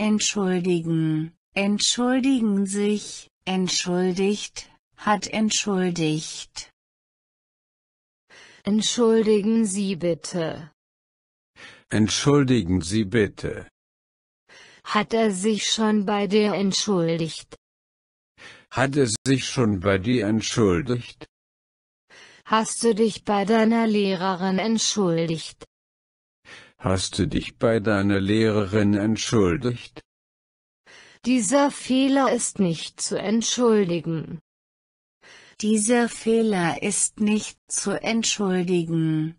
entschuldigen, entschuldigen sich, entschuldigt, hat entschuldigt. Entschuldigen Sie bitte. Entschuldigen Sie bitte. Hat er sich schon bei dir entschuldigt? Hat er sich schon bei dir entschuldigt? Hast du dich bei deiner Lehrerin entschuldigt? Hast du dich bei deiner Lehrerin entschuldigt? Dieser Fehler ist nicht zu entschuldigen. Dieser Fehler ist nicht zu entschuldigen.